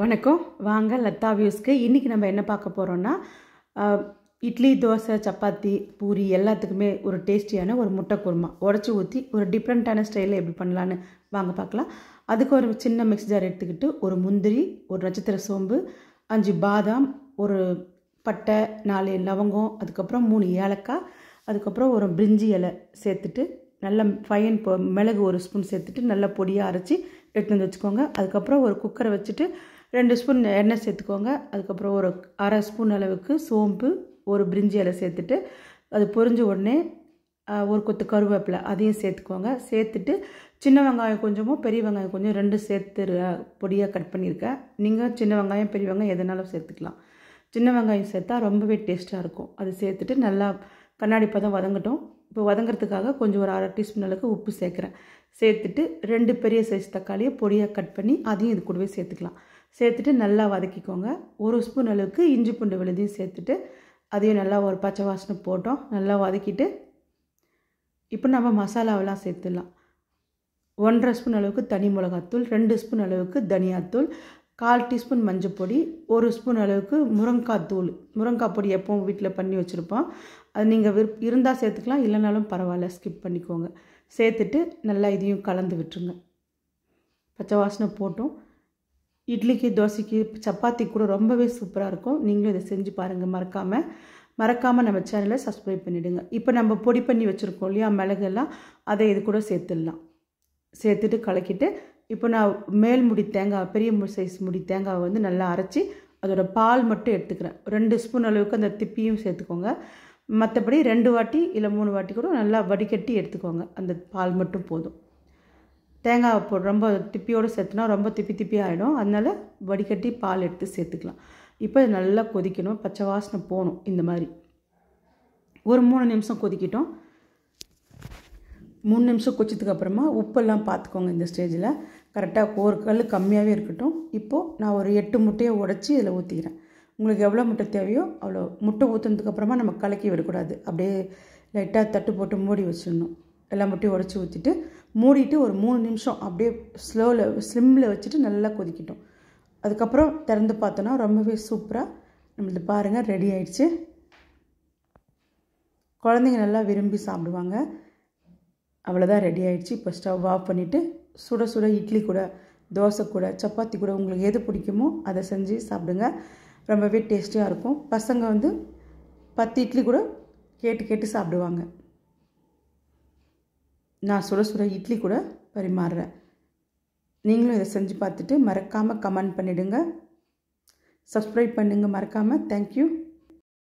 வணக்கம் வாங்க லத்தா வியூஸ்க்கு இன்றைக்கி நம்ம என்ன பார்க்க போகிறோன்னா இட்லி தோசை சப்பாத்தி பூரி எல்லாத்துக்குமே ஒரு டேஸ்டியான ஒரு முட்டை குருமா உடச்சி ஊற்றி ஒரு டிஃப்ரெண்ட்டான ஸ்டைலில் எப்படி பண்ணலான்னு வாங்க பார்க்கலாம் அதுக்கு ஒரு சின்ன மிக்ஸ் ஜார் எடுத்துக்கிட்டு ஒரு முந்திரி ஒரு நட்சத்திர சோம்பு அஞ்சு பாதாம் ஒரு பட்டை நாலு லவங்கம் அதுக்கப்புறம் மூணு ஏலக்காய் அதுக்கப்புறம் ஒரு பிரிஞ்சி இலை சேர்த்துட்டு நல்லா ஃபைன் மிளகு ஒரு ஸ்பூன் சேர்த்துட்டு நல்லா பொடியாக அரைச்சி எடுத்து வந்து வச்சுக்கோங்க அதுக்கப்புறம் ஒரு குக்கரை வச்சுட்டு ரெண்டு ஸ்பூன் எண்ணெய் சேர்த்துக்கோங்க அதுக்கப்புறம் ஒரு அரை ஸ்பூன் அளவுக்கு சோம்பு ஒரு பிரிஞ்சி இலை சேர்த்துட்டு அது பொரிஞ்ச உடனே ஒரு கொத்து கருவேப்பிலை அதையும் சேர்த்துக்கோங்க சேர்த்துட்டு சின்ன வெங்காயம் கொஞ்சமும் பெரிய வெங்காயம் கொஞ்சம் ரெண்டு சேர்த்து பொடியாக கட் பண்ணியிருக்கேன் நீங்கள் சின்ன வெங்காயம் பெரிய வெங்காயம் எதனாலும் சேர்த்துக்கலாம் சின்ன வெங்காயம் சேர்த்தா ரொம்பவே டேஸ்ட்டாக இருக்கும் அது சேர்த்துட்டு நல்லா கண்ணாடி பதம் வதங்கட்டும் இப்போ வதங்கிறதுக்காக கொஞ்சம் ஒரு அரை டீஸ்பூன் அளவுக்கு உப்பு சேர்க்குறேன் சேர்த்துட்டு ரெண்டு பெரிய சைஸ் தக்காளியை பொடியாக கட் பண்ணி அதையும் இது கூடவே சேர்த்துக்கலாம் சேர்த்துட்டு நல்லா வதக்கிக்கோங்க ஒரு ஸ்பூன் அளவுக்கு இஞ்சி பூண்டு விழுதையும் சேர்த்துட்டு அதையும் நல்லா ஒரு பச்சை வாசனை போட்டோம் நல்லா வதக்கிட்டு இப்போ நம்ம மசாலாவெல்லாம் சேர்த்துடலாம் ஒன்றரை ஸ்பூன் அளவுக்கு தனி மிளகாத்தூள் ரெண்டு ஸ்பூன் அளவுக்கு தனியாத்தூள் கால் டீஸ்பூன் மஞ்சள் பொடி ஒரு ஸ்பூன் அளவுக்கு முருங்காய் தூள் முருங்காய் பொடி எப்போவும் வீட்டில் பண்ணி வச்சுருப்போம் அது நீங்கள் விருப் இருந்தால் சேர்த்துக்கலாம் இல்லைனாலும் பரவாயில்ல ஸ்கிப் பண்ணிக்கோங்க சேர்த்துட்டு நல்லா இதையும் கலந்து விட்டுருங்க பச்சை வாசனை போட்டோம் இட்லிக்கு தோசைக்கு சப்பாத்தி கூட ரொம்பவே சூப்பராக இருக்கும் நீங்களும் இதை செஞ்சு பாருங்கள் மறக்காமல் மறக்காமல் நம்ம சேனலை சப்ஸ்கிரைப் பண்ணிவிடுங்க இப்போ நம்ம பொடி பண்ணி வச்சுருக்கோம் இல்லையா மிளகெல்லாம் அதை இது கூட சேர்த்துடலாம் சேர்த்துட்டு கலக்கிட்டு இப்போ நான் மேல் முடி தேங்காய் பெரிய சைஸ் முடி தேங்காவை வந்து நல்லா அரைச்சி அதோட பால் மட்டும் எடுத்துக்கிறேன் ரெண்டு ஸ்பூன் அளவுக்கு அந்த திப்பியும் சேர்த்துக்கோங்க மற்றபடி ரெண்டு வாட்டி இல்லை மூணு வாட்டி கூட நல்லா வடிகட்டி எடுத்துக்கோங்க அந்த பால் மட்டும் போதும் தேங்காய் போ ரொம்ப திப்பியோடு சேர்த்துனா ரொம்ப திப்பி திப்பி ஆகிடும் அதனால் வடிகட்டி பால் எடுத்து சேர்த்துக்கலாம் இப்போ நல்லா கொதிக்கணும் பச்சை வாசனை போகணும் இந்த மாதிரி ஒரு மூணு நிமிஷம் கொதிக்கிட்டோம் மூணு நிமிஷம் கொச்சதுக்கப்புறமா உப்பெல்லாம் பார்த்துக்கோங்க இந்த ஸ்டேஜில் கரெக்டாக ஒரு கல் கம்மியாகவே இருக்கட்டும் இப்போது நான் ஒரு எட்டு முட்டையை உடச்சி இதில் ஊற்றிக்கிறேன் உங்களுக்கு எவ்வளோ முட்டை தேவையோ அவ்வளோ முட்டை ஊற்றுனதுக்கப்புறமா நம்ம கலக்கி விடக்கூடாது அப்படியே லைட்டாக தட்டு போட்டு மூடி வச்சிடணும் எல்லா முட்டையும் உடச்சி ஊற்றிட்டு மூடிட்டு ஒரு மூணு நிமிஷம் அப்படியே ஸ்லோவில் ஸ்லிம்மில் வச்சுட்டு நல்லா கொதிக்கட்டும் அதுக்கப்புறம் திறந்து பார்த்தோன்னா ரொம்பவே சூப்பராக நம்மளது பாருங்கள் ரெடி ஆயிடுச்சு குழந்தைங்க நல்லா விரும்பி சாப்பிடுவாங்க அவ்வளோதான் ரெடி ஆகிடுச்சு இப்போ ஸ்டவ் ஆஃப் பண்ணிவிட்டு சுட சுட இட்லி கூட தோசை கூட சப்பாத்தி கூட உங்களுக்கு எது பிடிக்குமோ அதை செஞ்சு சாப்பிடுங்க ரொம்பவே டேஸ்டியாக இருக்கும் பசங்க வந்து பத்து இட்லி கூட கேட்டு கேட்டு சாப்பிடுவாங்க நான் சுட சுட இட்லி கூட பரிமாறுறேன் நீங்களும் இதை செஞ்சு பார்த்துட்டு மறக்காமல் கமெண்ட் பண்ணிவிடுங்க சப்ஸ்கிரைப் பண்ணுங்கள் மறக்காமல் தேங்க்யூ